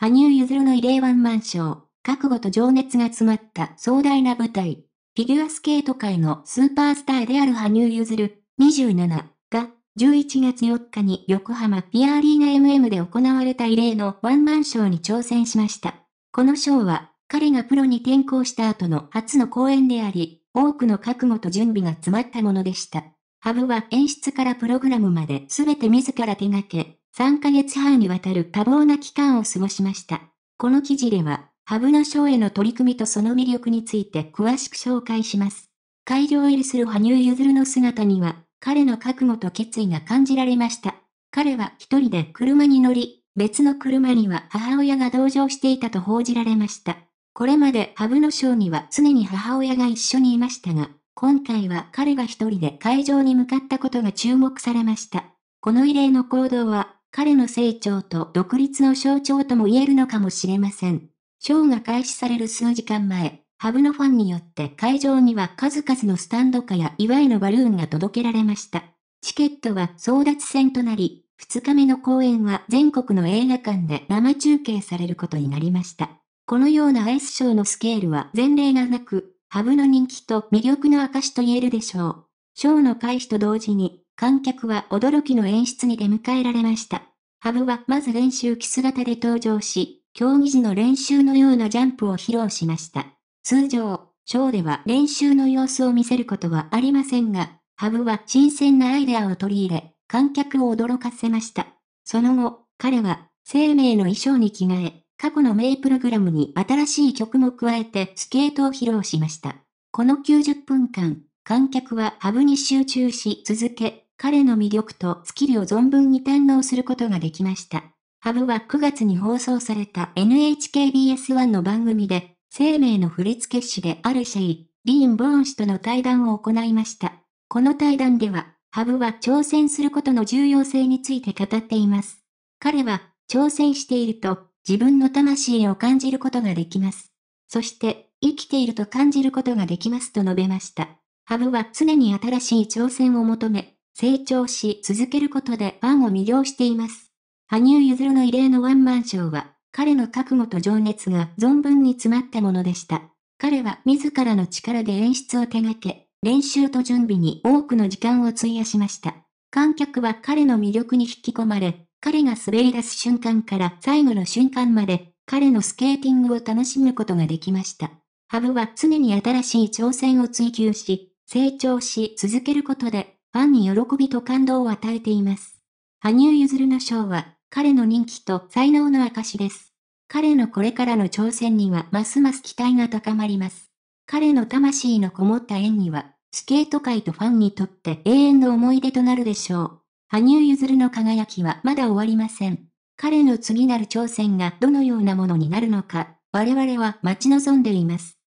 羽生結弦の異例ワンマンショー、覚悟と情熱が詰まった壮大な舞台、フィギュアスケート界のスーパースターである羽生結弦27が11月4日に横浜ピアーリーナ MM で行われた異例のワンマンショーに挑戦しました。このショーは彼がプロに転向した後の初の公演であり、多くの覚悟と準備が詰まったものでした。ハブは演出からプログラムまで全て自ら手掛け、3ヶ月半にわたる多忙な期間を過ごしました。この記事では、ハブのショーへの取り組みとその魅力について詳しく紹介します。会場入りする羽生結弦の姿には、彼の覚悟と決意が感じられました。彼は一人で車に乗り、別の車には母親が同乗していたと報じられました。これまでハブのショーには常に母親が一緒にいましたが、今回は彼が一人で会場に向かったことが注目されました。この異例の行動は彼の成長と独立の象徴とも言えるのかもしれません。ショーが開始される数時間前、ハブのファンによって会場には数々のスタンド化や祝いのバルーンが届けられました。チケットは争奪戦となり、2日目の公演は全国の映画館で生中継されることになりました。このようなアイスショーのスケールは前例がなく、ハブの人気と魅力の証と言えるでしょう。ショーの開始と同時に、観客は驚きの演出に出迎えられました。ハブはまず練習着姿で登場し、競技時の練習のようなジャンプを披露しました。通常、ショーでは練習の様子を見せることはありませんが、ハブは新鮮なアイデアを取り入れ、観客を驚かせました。その後、彼は、生命の衣装に着替え、過去の名プログラムに新しい曲も加えてスケートを披露しました。この90分間、観客はハブに集中し続け、彼の魅力とスキルを存分に堪能することができました。ハブは9月に放送された NHKBS1 の番組で、生命の振付師であるシェイ、リーン・ボーン氏との対談を行いました。この対談では、ハブは挑戦することの重要性について語っています。彼は、挑戦していると、自分の魂を感じることができます。そして、生きていると感じることができますと述べました。ハブは常に新しい挑戦を求め、成長し続けることでファンを魅了しています。羽生結弦の異例のワンマンショーは、彼の覚悟と情熱が存分に詰まったものでした。彼は自らの力で演出を手掛け、練習と準備に多くの時間を費やしました。観客は彼の魅力に引き込まれ、彼が滑り出す瞬間から最後の瞬間まで、彼のスケーティングを楽しむことができました。ハブは常に新しい挑戦を追求し、成長し続けることでファンに喜びと感動を与えています。羽生結弦の賞は、彼の人気と才能の証です。彼のこれからの挑戦にはますます期待が高まります。彼の魂のこもった演技は、スケート界とファンにとって永遠の思い出となるでしょう。羽生結弦の輝きはまだ終わりません。彼の次なる挑戦がどのようなものになるのか、我々は待ち望んでいます。